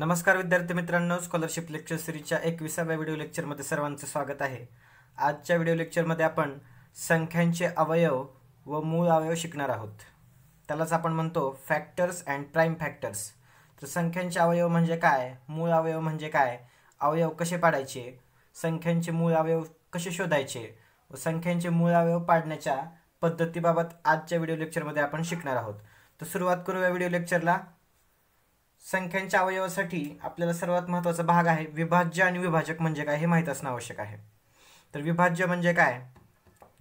नमस्कार विद्यार्थी मित्रांनो स्कॉलरशिप लेक्चर सिरीजच्या एकविसाव्या व्हिडिओ लेक्चरमध्ये सर्वांचं स्वागत आहे आजच्या व्हिडिओ लेक्चरमध्ये आपण संख्यांचे अवयव व मूळ अवयव शिकणार आहोत त्यालाच आपण म्हणतो फॅक्टर्स अँड प्राईम फॅक्टर्स तर संख्यांचे अवयव म्हणजे काय मूळ अवयव म्हणजे काय अवयव कसे पाडायचे संख्यांचे मूळ अवयव कसे शोधायचे व संख्यांचे मूळ अवयव पाडण्याच्या पद्धतीबाबत आजच्या व्हिडिओ लेक्चरमध्ये आपण शिकणार आहोत तर सुरुवात करूया व्हिडिओ लेक्चरला संख्यांच्या अवयवासाठी आपल्याला सर्वात महत्त्वाचा भाग आहे विभाज्य आणि विभाजक म्हणजे काय हे माहीत असणं आवश्यक आहे तर विभाज्य म्हणजे काय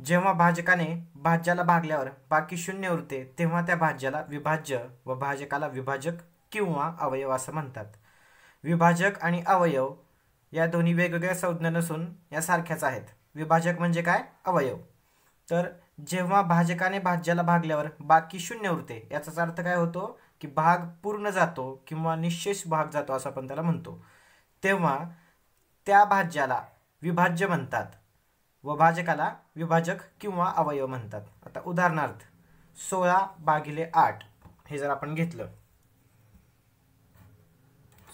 जेव्हा भाजकाने भाज्याला भागल्यावर बाकी शून्य उरते तेव्हा त्या भाज्याला विभाज्य व भाजकाला विभाजक किंवा अवयव असं म्हणतात विभाजक आणि अवयव या दोन्ही वेगवेगळ्या संज्ञा नसून या आहेत विभाजक म्हणजे काय अवयव तर जेव्हा भाजकाने भाज्याला भागल्यावर बाकी शून्य उरते याचाच अर्थ काय होतो की भाग पूर्ण जातो किंवा निशेष भाग जातो असं आपण त्याला म्हणतो तेव्हा त्या भाज्याला विभाज्य म्हणतात व भाजकाला विभाजक किंवा अवयव म्हणतात आता उदाहरणार्थ सोळा भागिले आठ हे जर आपण घेतलं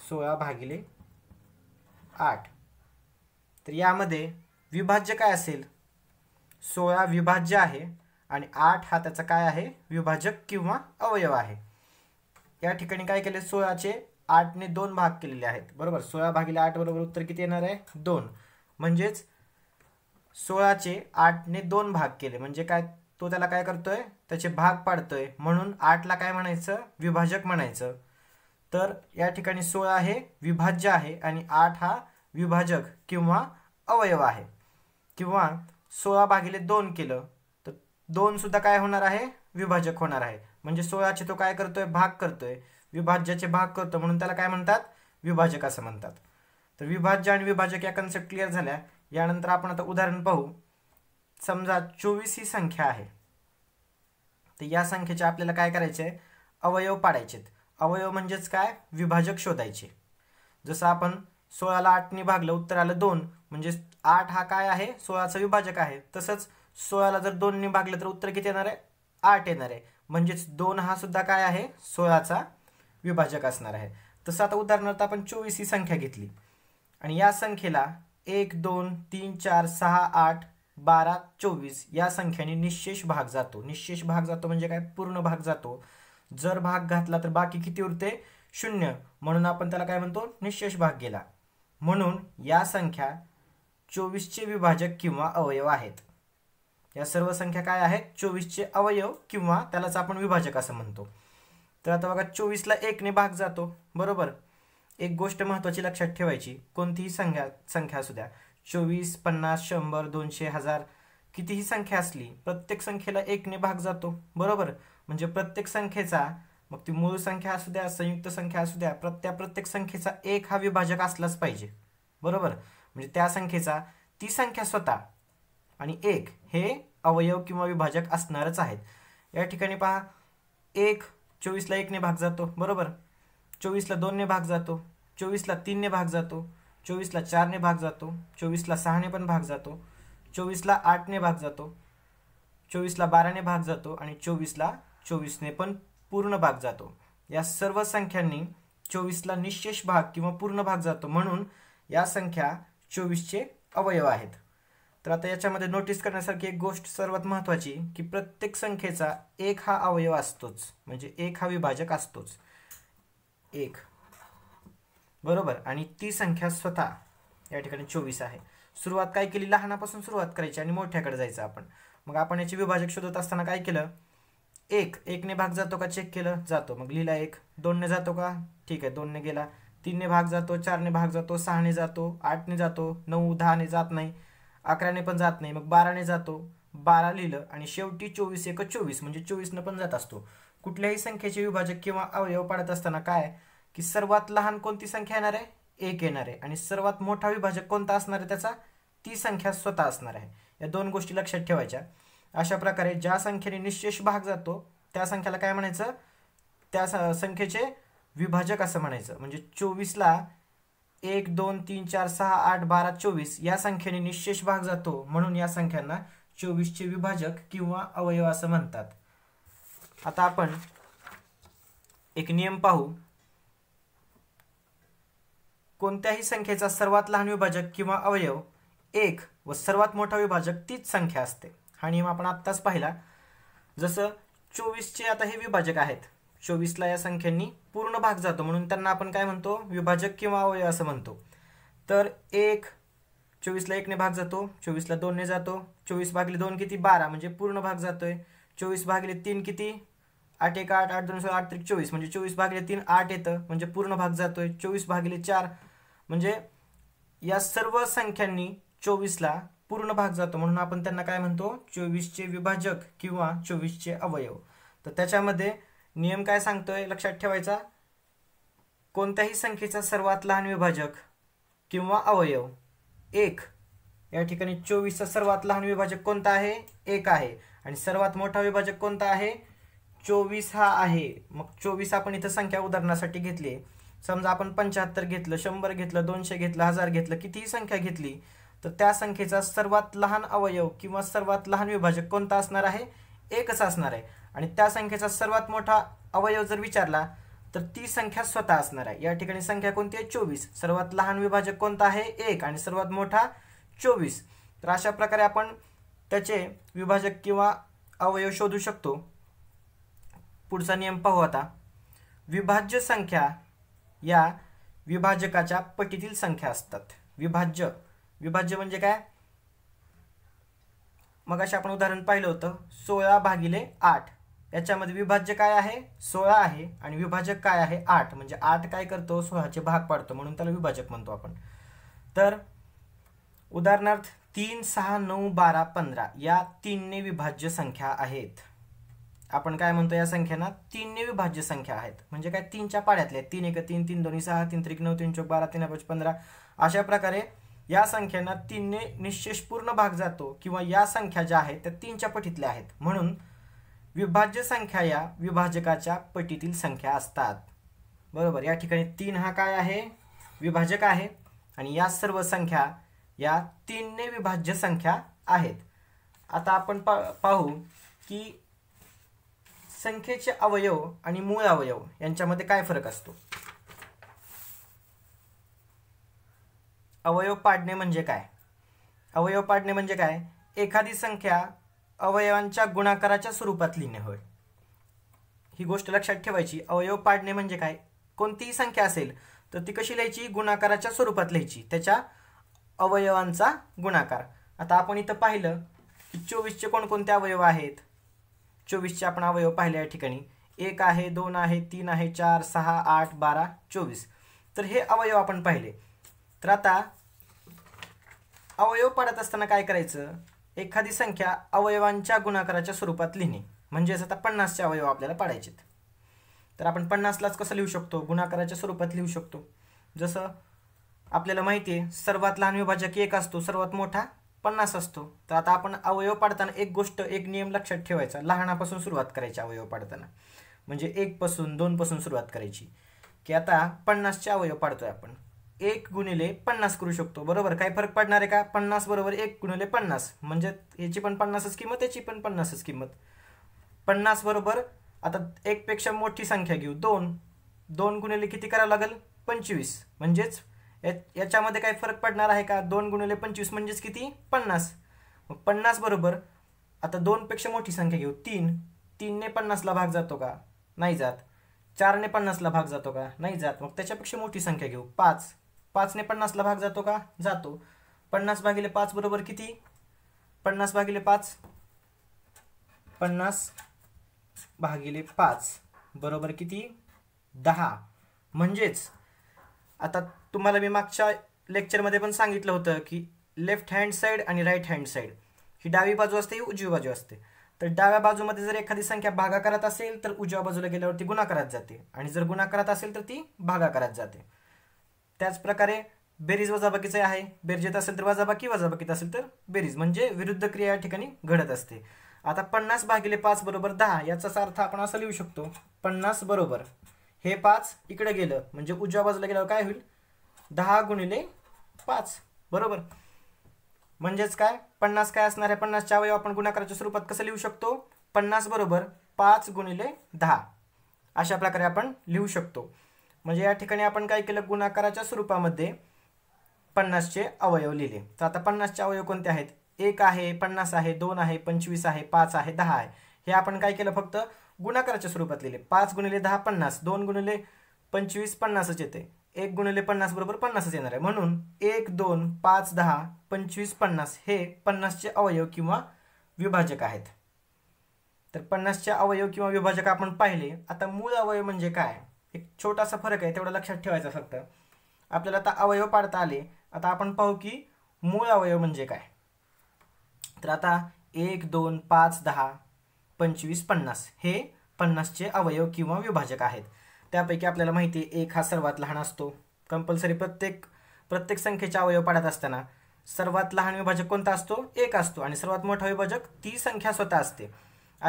सोळा भागिले आठ तर यामध्ये विभाज्य काय असेल सोळा विभाज्य आहे आणि आठ हा त्याचा काय आहे विभाजक किंवा अवयव आहे या ठिकाणी काय केले सोळाचे आठने दोन भाग केलेले आहेत बरोबर सोळा भागिले आठ बरोबर उत्तर किती येणार आहे दोन म्हणजेच सोळाचे आठने दोन भाग केले म्हणजे काय तो त्याला काय करतोय त्याचे भाग पाडतोय म्हणून आठला काय म्हणायचं विभाजक म्हणायचं तर या ठिकाणी सोळा हे विभाज्य आहे आणि आठ हा विभाजक किंवा अवयव आहे किंवा सोळा भागिले दोन केलं तर दोन सुद्धा काय होणार आहे विभाजक होणार आहे म्हणजे सोळाचे तो काय करतोय भाग करतोय विभाज्याचे भाग करतो म्हणून त्याला काय म्हणतात विभाजक असं म्हणतात तर विभाज्य आणि विभाजक या कन्सेप्ट क्लिअर झाल्या यानंतर आपण आता उदाहरण पाहू समजा चोवीस ही संख्या आहे तर या संख्येचे आपल्याला काय करायचे अवयव पाडायचेत अवयव म्हणजेच काय विभाजक शोधायचे जसं आपण सोळाला आठने भागलं उत्तर आलं दोन म्हणजे आठ हा काय आहे सोळाचा विभाजक आहे तसंच सोळाला जर दोनने भागलं तर उत्तर किती येणार आहे आठ येणार आहे म्हणजेच दोन हा सुद्धा काय आहे सोळाचा विभाजक असणार आहे तसं आता उदाहरणार्थ आपण चोवीस ही संख्या घेतली आणि या संख्येला एक दोन तीन चार सहा आठ बारा चोवीस या संख्येने निशेष भाग जातो निशेष भाग जातो म्हणजे काय पूर्ण भाग जातो जर भाग घातला तर बाकी किती उरते शून्य म्हणून आपण त्याला काय म्हणतो निशेष भाग गेला म्हणून या संख्या चोवीसचे विभाजक किंवा अवयव आहेत या सर्व संख्या काय आहेत चोवीसचे अवयव किंवा त्यालाच आपण विभाजक असं म्हणतो तर आता बघा चोवीसला एकने भाग जातो बरोबर एक गोष्ट महत्वाची लक्षात ठेवायची कोणतीही संख्या संख्या असू द्या चोवीस पन्नास शंभर दोनशे हजार कितीही संख्या असली प्रत्येक संख्येला एकने भाग जातो बरोबर म्हणजे प्रत्येक संख्येचा मग ती मूळ संख्या असू द्या संयुक्त संख्या असू द्या प्रत्या प्रत्येक संख्येचा एक हा विभाजक असलाच पाहिजे बरोबर म्हणजे त्या संख्येचा ती संख्या स्वतः आणि एक हे अवयव किंवा विभाजक असणारच आहेत या ठिकाणी पहा एक चोवीसला एकने भाग जातो बरोबर चोवीसला दोनने भाग जातो चोवीसला तीनने भाग जातो चोवीसला चारने भाग जातो चोवीसला सहाने पण भाग जातो चोवीसला आठने भाग जातो चोवीसला बाराने भाग जातो आणि चोवीसला चोवीसने पण पूर्ण भाग जातो या सर्व संख्यांनी चोवीसला निशेष भाग किंवा पूर्ण भाग जातो म्हणून या संख्या चोवीसचे अवयव आहेत तर आता याच्यामध्ये नोटीस करण्यासारखी एक गोष्ट सर्वात महत्त्वाची की प्रत्येक संख्येचा एक हा अवयव असतोच म्हणजे एक हा विभाजक असतोच एक बरोबर आणि ती संख्या स्वतः या ठिकाणी चोवीस आहे सुरुवात काय केली लहानापासून सुरुवात करायची आणि मोठ्याकडे जायचं आपण मग आपण याचे विभाजक शोधत असताना काय केलं एक एकने भाग जातो का चेक केलं जातो मग लिहिला एक दोनने जातो का ठीक आहे दोनने गेला तीनने भाग जातो चारने भाग जातो सहाने जातो आठने जातो नऊ दहाने जात नाही अकराने पण जात नाही मग बाराने जातो बारा लिहिलं आणि शेवटी चोवीस एक चोवीस म्हणजे चोवीसनं पण जात असतो कुठल्याही संख्येचे विभाजक किंवा अवयव पाडत असताना काय की सर्वात लहान कोणती संख्या येणार आहे एक येणार आहे आणि सर्वात मोठा विभाजक कोणता असणार आहे त्याचा ती संख्या स्वतः असणार आहे या दोन गोष्टी लक्षात ठेवायच्या अशा प्रकारे ज्या संख्येने निश्चेष भाग जातो त्या संख्येला काय म्हणायचं त्या संख्येचे विभाजक असं म्हणायचं म्हणजे चोवीसला एक दोन तीन चार सहा आठ बारा चोवीस या संख्येने निशेष भाग जातो म्हणून या संख्यांना चोवीसचे विभाजक किंवा अवयव असं म्हणतात आता आपण एक नियम पाहू कोणत्याही संख्येचा सर्वात लहान विभाजक किंवा अवयव एक व सर्वात मोठा विभाजक तीच संख्या असते हा नियम आपण आत्ताच पाहिला जसं चोवीसचे आता हे विभाजक आहेत चोवीसला या संख्यांनी पूर्ण भाग जातो म्हणून त्यांना आपण काय म्हणतो विभाजक किंवा अवयव असं म्हणतो तर एक चोवीसला एकने भाग जातो चोवीसला दोनने जातो चोवीस भागले दोन किती बारा म्हणजे पूर्ण भाग जातोय आहे चोवीस भागले तीन किती आठ एक आठ आठ दोन सोळा आठ त्रिक चोवीस म्हणजे चोवीस भागले तीन आठ येतं म्हणजे पूर्ण भाग जातोय आहे चोवीस भागले चार म्हणजे या सर्व संख्यांनी चोवीसला पूर्ण भाग जातो म्हणून आपण त्यांना काय म्हणतो चोवीसचे विभाजक किंवा चोवीसचे अवयव तर त्याच्यामध्ये नियम काय सांगतोय लक्षात ठेवायचा कोणत्याही संख्येचा सर्वात लहान विभाजक किंवा अवयव एक या ठिकाणी चोवीसचा सर्वात लहान विभाजक कोणता आहे एक आहे आणि सर्वात मोठा विभाजक कोणता आहे चोवीस हा आहे मग चोवीस आपण इथं संख्या उदाहरणासाठी घेतली समजा आपण पंच्याहत्तर घेतलं शंभर घेतलं दोनशे घेतलं हजार घेतलं कितीही संख्या घेतली तर त्या संख्येचा सर्वात लहान अवयव किंवा सर्वात लहान विभाजक कोणता असणार आहे एकच असणार आहे आणि त्या संख्येचा सर्वात मोठा अवयव जर विचारला तर ती संख्या स्वतः असणार आहे या ठिकाणी संख्या कोणती आहे चोवीस सर्वात लहान विभाजक कोणता आहे एक आणि सर्वात मोठा चोवीस तर अशा प्रकारे आपण त्याचे विभाजक किंवा अवयव शोधू शकतो पुढचा नियम पाहू आता विभाज्य संख्या या विभाजकाच्या पटीतील संख्या असतात विभाज्य विभाज्य म्हणजे काय मग असे आपण उदाहरण पाहिलं होतं सोळा भागिले आठ याच्यामध्ये विभाज्य काय आहे सोळा आहे आणि विभाजक काय आहे आठ म्हणजे आठ काय करतो सोळाचे भाग पाडतो म्हणून त्याला विभाजक म्हणतो आपण तर उदाहरणार्थ तीन सहा नऊ बारा पंधरा या तीनने विभाज्य संख्या आहेत आपण काय म्हणतो या संख्यांना तीनने विभाज्य संख्या आहेत म्हणजे काय तीनच्या पाड्यातल्या तीन एक तीन तीन दोन्ही सहा तीन त्रिक नऊ तीन चौक बारा तीन पाच पंधरा अशा प्रकारे या संख्यांना तीनने पूर्ण भाग जातो किंवा या संख्या ज्या आहेत त्या तीनच्या पटीतल्या आहेत म्हणून विभाज्य संख्या या विभाजकाच्या पटीतील संख्या असतात बरोबर या ठिकाणी तीन हा काय आहे विभाजक आहे आणि या सर्व संख्या या तीनने विभाज्य संख्या आहेत आता आपण पाहू की संख्येचे अवयव आणि मूळ अवयव यांच्यामध्ये काय फरक असतो अवयव पाडणे म्हणजे काय अवयव पाडणे म्हणजे काय एखादी संख्या अवयवांच्या गुणाकाराच्या स्वरूपात लिहिणे होय ही गोष्ट लक्षात ठेवायची अवयव पाडणे म्हणजे काय कोणतीही संख्या असेल तर ती कशी लिहायची गुणाकाराच्या स्वरूपात लिहायची त्याच्या अवयवांचा गुणाकार आता आपण इथं पाहिलं की चोवीसचे कोणकोणते अवयव आहेत चोवीसचे आपण अवयव पाहिले या ठिकाणी एक आहे दोन आहे तीन आहे चार सहा आठ बारा चोवीस तर हे अवयव आपण पाहिले तर आता अवयव पाडत असताना काय करायचं एखादी संख्या अवयवांच्या गुणाकाराच्या स्वरूपात लिहिणे म्हणजेच आता पन्नासचे अवयव आपल्याला पाडायचे तर आपण पन्नासलाच कसं लिहू शकतो गुणाकाराच्या स्वरूपात लिहू शकतो जसं आपल्याला माहिती आहे सर्वात लहान विभाजक एक असतो सर्वात मोठा पन्नास असतो तर आता आपण अवयव पाडताना एक गोष्ट एक नियम लक्षात ठेवायचा लहानापासून सुरुवात करायची अवयव पाडताना म्हणजे एकपासून दोनपासून सुरुवात करायची की आता पन्नासचे अवयव पाडतोय आपण एक गुणिले पन्नास करू शकतो बरोबर काय फरक पडणार आहे का पन्नास बरोबर एक गुणिले पन्नास म्हणजे याची पण पन्नासच किंमत याची पण पन्नासच किंमत पन्नास बरोबर आता एकपेक्षा मोठी संख्या घेऊ दोन दोन गुणिले किती करावं लागेल पंचवीस म्हणजेच याच्यामध्ये काय फरक पडणार आहे का दोन गुणिले पंचवीस म्हणजेच किती पन्नास मग पन्नास बरोबर आता दोनपेक्षा मोठी संख्या घेऊ तीन तीनने पन्नासला भाग जातो का नाही जात चारने पन्नासला भाग जातो का नाही जात मग त्याच्यापेक्षा मोठी संख्या घेऊ पाच पाचने पन्नासला भाग जातो का जातो पन्नास भागिले पाच बरोबर किती पन्नास भागिले पाच पन्नास भागिले पाच बरोबर किती दहा म्हणजेच आता तुम्हाला मी मागच्या लेक्चरमध्ये पण सांगितलं होतं की लेफ्ट हँड साईड आणि राईट हँड साईड ही डावी बाजू असते ही उजवी बाजू असते तर डाव्या बाजूमध्ये जर एखादी संख्या भागाकारात असेल तर उजव्या बाजूला गेल्यावरती गुणाकारात जाते आणि जर गुणाकारात असेल तर ती भागाकारात जाते त्याचप्रकारे बेरीज वजाबाकीचं आहे बेरीज असेल तर वजाबाकी वजाबाकीत असेल तर बेरीज म्हणजे विरुद्ध क्रिया या ठिकाणी घडत असते आता पन्नास भागिले पाच बरोबर दहा याचाच अर्थ आपण असं लिहू शकतो पन्नास बरोबर हे पाच इकडे गेलं म्हणजे उजव्या बाजूला गेल्यावर काय होईल दहा गुणिले पाच बरोबर म्हणजेच काय पन्नास काय असणार आहे पन्नासच्या अवयव आपण गुणाकाराच्या स्वरूपात कसं लिहू शकतो पन्नास बरोबर पाच गुणिले दहा अशा प्रकारे आपण लिहू शकतो म्हणजे या ठिकाणी आपण काय केलं गुणाकाराच्या स्वरूपामध्ये पन्नासचे अवयव लिहिले तर आता पन्नासचे अवयव कोणते आहेत एक आहे पन्नास आहे दोन आहे पंचवीस आहे पाच आहे दहा आहे हे आपण काय केलं फक्त गुणाकाराच्या स्वरूपात लिहिले पाच गुणिले दहा पन्नास दोन गुणिले पंचवीस पन्नासच येते एक गुणिले पन्नास बरोबर पन्नासच येणार आहे म्हणून एक दोन पाच दहा पंचवीस पन्नास हे पन्नासचे अवयव किंवा विभाजक आहेत तर पन्नासचे अवयव किंवा विभाजक आपण पाहिले आता मूळ अवयव म्हणजे काय एक छोटासा फरक आहे तेवढा लक्षात ठेवायचा फक्त आपल्याला आता अवयव पाडता आले आता आपण पाहू की मूळ अवयव म्हणजे काय तर आता एक दोन पाच दहा पंचवीस पन्नास हे पन्नासचे अवयव किंवा विभाजक आहेत त्यापैकी आपल्याला माहिती आहे एक हा सर्वात लहान असतो कंपल्सरी प्रत्येक प्रत्येक संख्येचे अवयव पाडत असताना सर्वात लहान विभाजक कोणता असतो एक असतो आणि सर्वात मोठा विभाजक ती संख्या स्वतः असते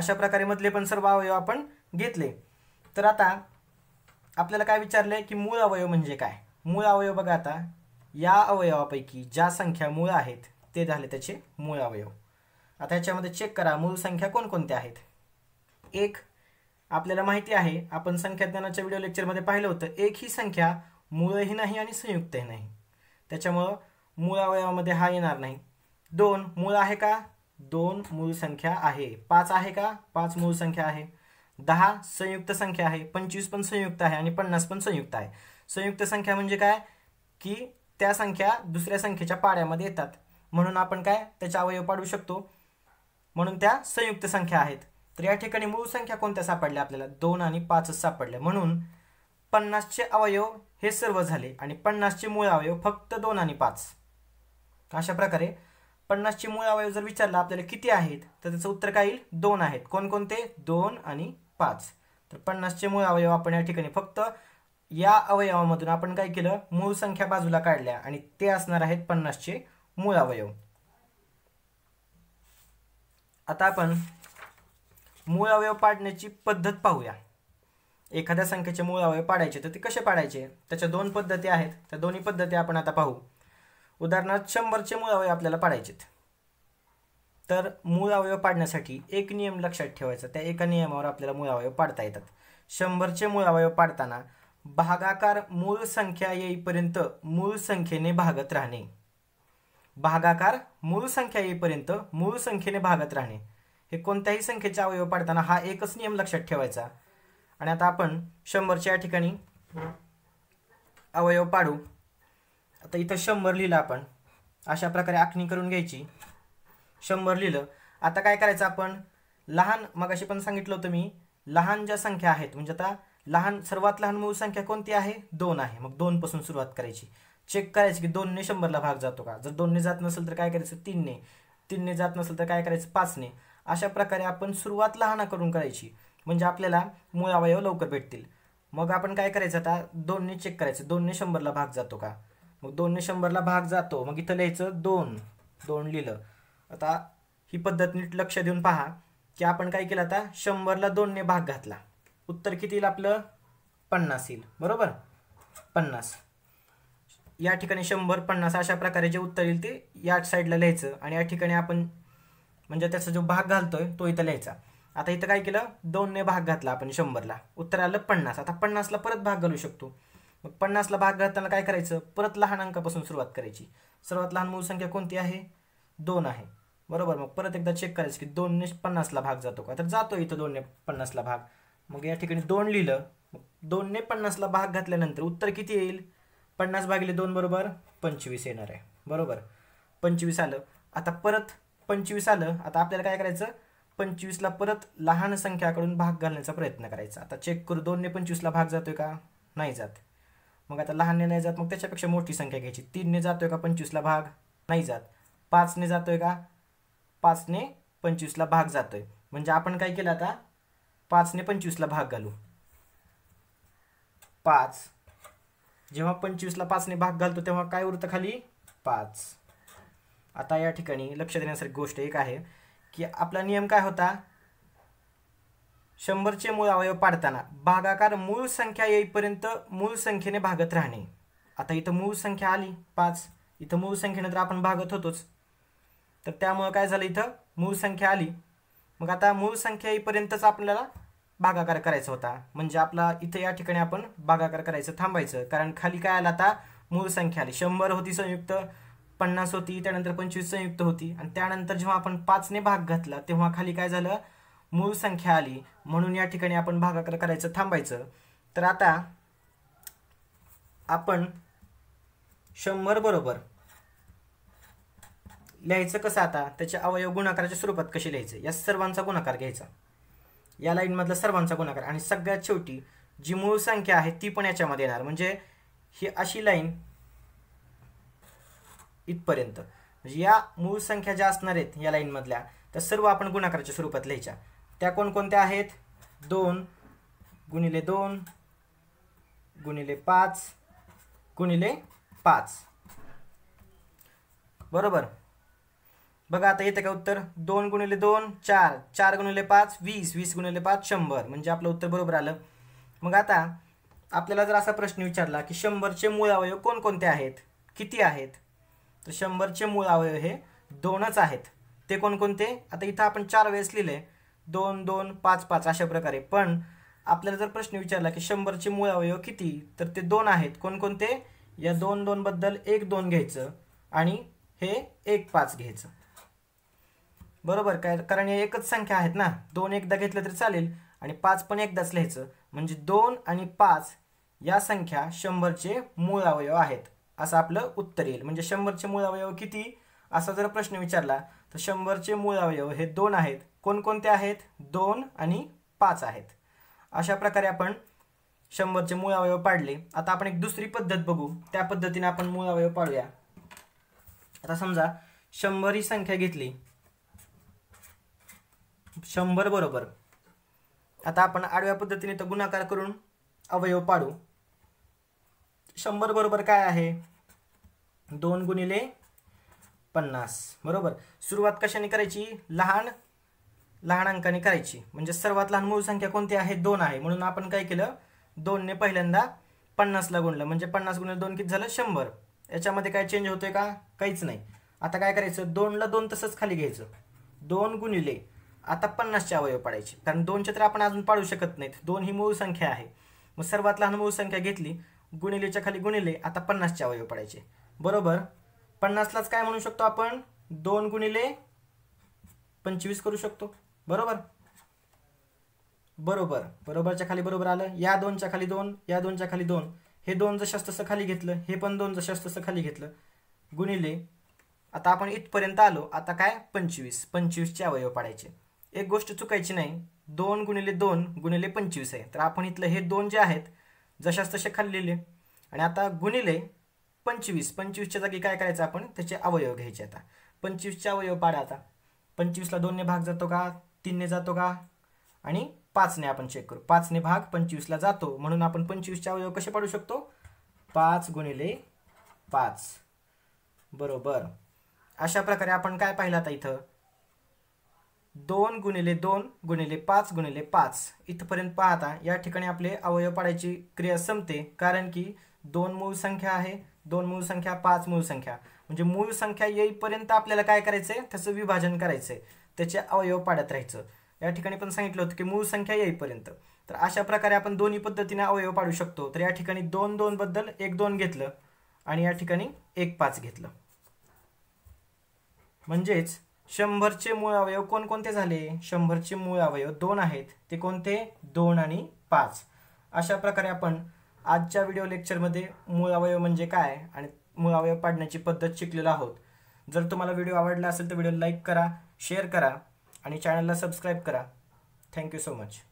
अशा प्रकारे मधले पण सर्व अवयव आपण घेतले तर आता आपल्याला काय विचारलंय की मूळ अवयव म्हणजे काय मूळ अवयव बघा आता या अवयवापैकी ज्या संख्या मूळ आहेत ते झाले त्याचे मूळ अवयव आता याच्यामध्ये चेक करा मूळ संख्या कोणकोणत्या आहेत एक आपल्याला माहिती आहे आपण संख्या ज्ञानाच्या व्हिडिओ लेक्चरमध्ये पाहिलं होतं एक ही संख्या मूळही नाही आणि संयुक्तही नाही त्याच्यामुळं मूळ अवयवामध्ये हा येणार नाही दोन मूळ आहे का दोन मूळ संख्या आहे पाच आहे का पाच मूळ संख्या आहे दहा संयुक्त संख्या आहे पंचवीस पण संयुक्त आहे आणि पन्नास पण संयुक्त आहे संयुक्त संख्या म्हणजे काय की त्या संख्या दुसऱ्या संख्येच्या पाड्यामध्ये येतात म्हणून आपण काय त्याचे अवयव पाडू शकतो म्हणून त्या संयुक्त संख्या आहेत तर या ठिकाणी मूळ संख्या कोणत्या सापडल्या आपल्याला दोन आणि पाचच सापडल्या म्हणून पन्नासचे अवयव हे सर्व झाले आणि पन्नासचे मूळ अवयव फक्त दोन आणि पाच अशा प्रकारे पन्नासचे मूळ अवयव जर विचारला आपल्याला किती आहेत तर त्याचं उत्तर काय येईल दोन आहेत कोणकोणते दोन आणि पाच तर पन्नासचे मूळ अवयव आपण या ठिकाणी फक्त या अवयवामधून आपण काय केलं मूळ संख्या बाजूला काढल्या आणि ते असणार आहेत पन्नासचे मूळ अवयव आता आपण मूळ अवयव पाडण्याची पद्धत पाहूया एखाद्या संख्येचे मूळ अवयव पाडायचे तर ते कसे पाडायचे त्याच्या दोन पद्धती आहेत त्या दोन्ही पद्धती आपण आता पाहू उदाहरणार्थ शंभरचे मूळ अवयव आपल्याला आहेत तर मूळ अवयव पाडण्यासाठी एक नियम लक्षात ठेवायचा त्या एका नियमावर आपल्याला मूळ अवयव पाडता येतात शंभरचे मूळ अवयव पाडताना भागाकार मूळ संख्या येईपर्यंत मूळ संख्येने भागत राहणे भागाकार मूळ संख्या येईपर्यंत मूळ संख्येने भागत राहणे हे कोणत्याही संख्येचे अवयव पाडताना हा एकच नियम लक्षात ठेवायचा आणि आता आपण शंभरच्या या ठिकाणी अवयव पाडू आता इथं शंभर लिहिलं आपण अशा प्रकारे आखणी करून घ्यायची शंभर लिहिलं आता काय करायचं आपण लहान अशी पण सांगितलं होतं मी लहान ज्या संख्या आहेत म्हणजे आता लहान सर्वात लहान मूळ संख्या कोणती आहे दोन आहे मग पासून सुरुवात करायची चेक करायची की दोनने शंभरला भाग जातो का जर दोनने जात नसेल तर काय करायचं तीनने तीनने जात नसेल तर काय करायचं पाचने अशा प्रकारे आपण सुरुवात लहान करून करायची म्हणजे आपल्याला मूळ अवयव लवकर भेटतील मग आपण काय करायचं आता दोनने चेक करायचं दोनने शंभरला भाग जातो का मग दोनने शंभरला भाग जातो मग इथं लिहायचं दोन दोन लिहिलं आता ही पद्धत नीट लक्ष देऊन पहा की आपण काय केलं आता शंभरला दोनने भाग घातला उत्तर किती येईल आपलं पन्नास येईल बरोबर पन्नास या ठिकाणी शंभर पन्नास अशा प्रकारे जे उत्तर येईल ते या साईडला लिहायचं आणि या ठिकाणी आपण म्हणजे त्याचा जो भाग घालतोय तो इथं लिहायचा आता इथं काय केलं दोनने भाग घातला आपण शंभरला उत्तर आलं पन्नास आता पन्नासला परत भाग घालू शकतो मग पन्नासला भाग घालताना काय करायचं परत लहान अंकापासून सुरुवात करायची सर्वात लहान मूळ संख्या कोणती आहे दोन आहे बरोबर मग परत एकदा चेक करायचं की दोनने पन्नासला भाग जातो का तर जातो इथं दोनने पन्नासला भाग मग या ठिकाणी दोन लिहिलं मग दोनने पन्नासला भाग घातल्यानंतर उत्तर किती येईल पन्नास भागिले दोन बरोबर पंचवीस येणार आहे बरोबर पंचवीस आलं आता परत पंचवीस आलं आता आपल्याला काय करायचं पंचवीसला परत लहान संख्याकडून भाग घालण्याचा प्रयत्न करायचा आता चेक करू दोनने पंचवीसला भाग जातोय का नाही जात मग आता लहानने नाही जात मग त्याच्यापेक्षा मोठी संख्या घ्यायची तीनने जातोय का पंचवीसला भाग नाही जात पाचने जातोय का पाचने पंचवीसला भाग जातो आहे म्हणजे आपण काय केलं आता पाचने पंचवीसला भाग घालू पाच जेव्हा पंचवीसला पाचने भाग घालतो तेव्हा काय उरतं खाली पाच आता या ठिकाणी लक्ष देण्यासारखी गोष्ट एक आहे की आपला नियम काय होता शंभरचे मूळ अवयव पाडताना भागाकार मूळ संख्या येईपर्यंत मूळ संख्येने भागत राहणे आता इथं मूळ संख्या आली पाच इथं मूळ संख्येने तर आपण भागत होतोच तर त्यामुळं काय झालं इथं मूळ संख्या आली मग आता मूळ संख्या येईपर्यंतच आपल्याला भागाकार करायचा होता म्हणजे आपला इथं या ठिकाणी आपण भागाकार करायचं थांबायचं कारण खाली काय आलं आता मूळ संख्या आली शंभर होती संयुक्त पन्नास होती त्यानंतर पंचवीस संयुक्त होती आणि त्यानंतर जेव्हा आपण पाचने भाग घातला तेव्हा खाली काय झालं मूळ संख्या आली म्हणून या ठिकाणी आपण भागाकार करायचं थांबायचं तर आता आपण शंभर बरोबर लिहायचं कसं आता त्याचे अवयव गुणाकाराच्या स्वरूपात कसे लिहायचे या सर्वांचा गुणाकार घ्यायचा या लाईनमधला सर्वांचा गुणाकार आणि सगळ्यात शेवटी जी मूळ संख्या आहे ती पण याच्यामध्ये येणार म्हणजे ही अशी लाईन इथपर्यंत म्हणजे या मूळ संख्या ज्या असणार आहेत या लाईनमधल्या त्या सर्व आपण गुणाकाराच्या स्वरूपात लिहायच्या त्या कोणकोणत्या आहेत दोन गुणिले दोन गुणिले पाच गुणिले पाच बरोबर बघा आता येतं का उत्तर दोन गुणिले दोन चार चार गुणिले पाच वीस वीस गुणिले पाच शंभर म्हणजे आपलं उत्तर बरोबर आलं मग आता आपल्याला जर असा प्रश्न विचारला की शंभरचे मूळ अवयव कोणकोणते आहेत किती आहेत तर शंभरचे मूळ अवयव हे दोनच आहेत ते कोणकोणते आता इथं आपण चार वेळेस लिहिले दोन दोन पाच पाच अशा प्रकारे पण आपल्याला जर प्रश्न विचारला की शंभरचे मूळ अवयव किती तर ते दोन आहेत कोणकोणते या दोन दोनबद्दल एक दोन घ्यायचं आणि हे एक पाच घ्यायचं बरोबर काय कारण या एकच संख्या आहेत ना दोन एकदा घेतलं तरी चालेल आणि पाच पण एकदाच लिहायचं म्हणजे दोन आणि पाच या संख्या शंभरचे मूळ अवयव आहेत असं आपलं उत्तर येईल म्हणजे शंभरचे मूळ अवयव किती असा जर प्रश्न विचारला तर शंभरचे मूळ अवयव हे दोन आहेत कोणकोणते आहेत दोन आणि पाच आहेत अशा प्रकारे आपण शंभरचे मूळ अवयव पाडले आता आपण एक दुसरी पद्धत बघू त्या पद्धतीने आपण मूळ अवयव पाडूया आता समजा शंभर ही संख्या घेतली शंभर बरोबर आता आपण आडव्या पद्धतीने तो गुणाकार करून अवयव पाडू शंभर बरोबर काय आहे दोन गुणिले पन्नास बरोबर सुरुवात कशाने करायची लहान लहान अंकाने करायची म्हणजे सर्वात लहान मूळ संख्या कोणती आहे दोन आहे म्हणून आपण काय केलं दोनने पहिल्यांदा पन्नासला गुणलं म्हणजे पन्नास गुणिले दोन किती झालं शंभर याच्यामध्ये काय चेंज होतोय का काहीच नाही आता काय करायचं दोनला दोन तसंच खाली घ्यायचं दोन गुणिले आता पन्नासचे अवयव पाडायचे कारण चे तर आपण अजून पाडू शकत नाहीत दोन ही मूळ संख्या आहे मग सर्वात लहान मूळ संख्या घेतली गुणिलेच्या खाली गुणिले आता चे अवयव पाडायचे बरोबर पन्नासलाच काय म्हणू शकतो आपण दोन गुणिले पंचवीस करू शकतो बरोबर बरोबर बरोबरच्या खाली बरोबर आलं या दोनच्या खाली दोन या दोनच्या खाली दोन हे दोन जशास तसं खाली घेतलं हे पण दोन जशास तसं खाली घेतलं गुणिले आता आपण इथपर्यंत आलो आता काय पंचवीस पंचवीसचे अवयव पाडायचे एक गोष्ट चुकायची नाही दोन गुणिले दोन गुणिले पंचवीस आहे तर आपण इथलं हे दोन जे आहेत जशाच तसे खाल्लेले आणि आता गुणिले पंचवीस पंचवीसच्या जागी काय करायचं आपण त्याचे अवयव घ्यायचे आता पंचवीसचे अवयव पाडा आता पंचवीसला दोनने भाग जातो का तीनने जातो का आणि पाचने आपण चेक करू पाचने भाग पंचवीसला जातो म्हणून आपण पंचवीसचे अवयव कसे पाडू शकतो पाच गुणिले पाच बरोबर अशा प्रकारे आपण काय पाहिलं आता इथं दोन गुणिले दोन गुणिले पाच गुणिले पाच इथपर्यंत पाहता या ठिकाणी आपले अवयव पाडायची क्रिया संपते कारण की दोन मूळ संख्या आहे दोन मूळ संख्या पाच मूळ संख्या म्हणजे मूळ संख्या येईपर्यंत आपल्याला काय करायचंय त्याचं विभाजन करायचंय त्याचे अवयव पाडत राहायचं या ठिकाणी पण सांगितलं होतं की मूळ संख्या येईपर्यंत तर अशा प्रकारे आपण दोन्ही पद्धतीने अवयव पाडू शकतो तर या ठिकाणी दोन दोन बद्दल एक दोन घेतलं आणि या ठिकाणी एक पाच घेतलं म्हणजेच शंभरचे मूळ अवयव कोणकोणते झाले शंभरचे मूळ अवयव दोन आहेत ते कोणते दोन आणि पाच अशा प्रकारे आपण आजच्या व्हिडिओ लेक्चरमध्ये मूळ अवयव म्हणजे काय आणि मूळ अवयव पाडण्याची पद्धत शिकलेलो आहोत जर तुम्हाला व्हिडिओ आवडला असेल तर व्हिडिओ लाईक करा शेअर करा आणि चॅनलला सबस्क्राईब करा थँक्यू सो मच